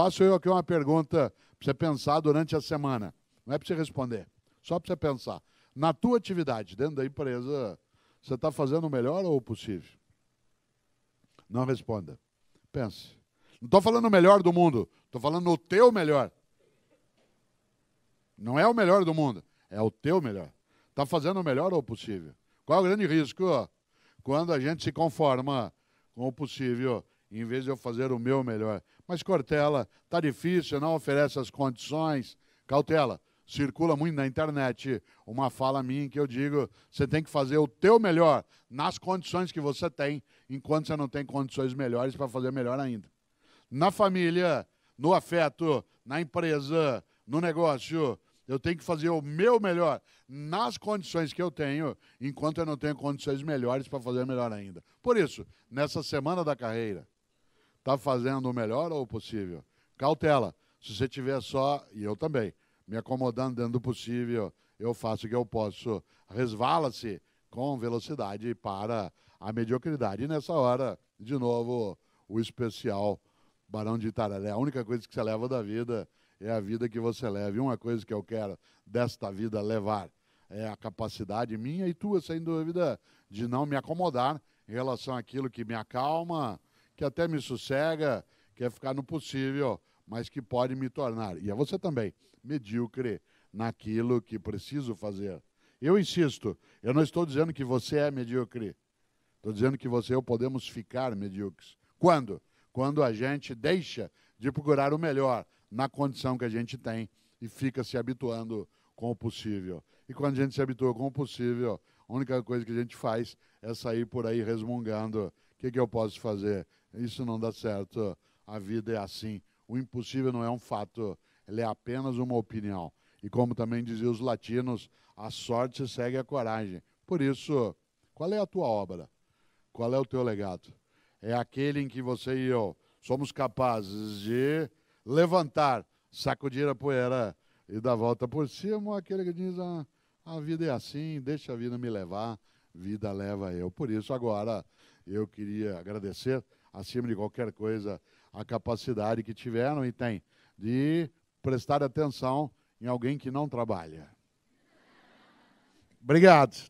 faço eu aqui uma pergunta para você pensar durante a semana. Não é para você responder, só para você pensar. Na tua atividade, dentro da empresa, você está fazendo o melhor ou o possível? Não responda. Pense. Não estou falando o melhor do mundo, estou falando o teu melhor. Não é o melhor do mundo, é o teu melhor. Está fazendo o melhor ou o possível? Qual é o grande risco quando a gente se conforma com o possível em vez de eu fazer o meu melhor. Mas Cortella, tá difícil, não oferece as condições. Cautela, circula muito na internet uma fala minha que eu digo, você tem que fazer o teu melhor nas condições que você tem, enquanto você não tem condições melhores para fazer melhor ainda. Na família, no afeto, na empresa, no negócio, eu tenho que fazer o meu melhor nas condições que eu tenho, enquanto eu não tenho condições melhores para fazer melhor ainda. Por isso, nessa semana da carreira, está fazendo o melhor ou o possível. Cautela. Se você tiver só, e eu também, me acomodando dentro do possível, eu faço o que eu posso. Resvala-se com velocidade para a mediocridade. E nessa hora, de novo, o especial Barão de Itararé. A única coisa que você leva da vida é a vida que você leva. E uma coisa que eu quero desta vida levar é a capacidade minha e tua, sem dúvida, de não me acomodar em relação àquilo que me acalma, que até me sossega, que é ficar no possível, mas que pode me tornar, e a é você também, medíocre naquilo que preciso fazer. Eu insisto, eu não estou dizendo que você é medíocre. Estou dizendo que você e eu podemos ficar medíocres. Quando? Quando a gente deixa de procurar o melhor na condição que a gente tem e fica se habituando com o possível. E quando a gente se habitua com o possível, a única coisa que a gente faz é sair por aí resmungando: o que, que eu posso fazer? Isso não dá certo. A vida é assim. O impossível não é um fato, ele é apenas uma opinião. E como também diziam os latinos, a sorte segue a coragem. Por isso, qual é a tua obra? Qual é o teu legado? É aquele em que você e eu somos capazes de levantar, sacudir a poeira e dar volta por cima, ou aquele que diz: ah, a vida é assim, deixa a vida me levar, vida leva eu. Por isso, agora, eu queria agradecer acima de qualquer coisa, a capacidade que tiveram e têm de prestar atenção em alguém que não trabalha. Obrigado.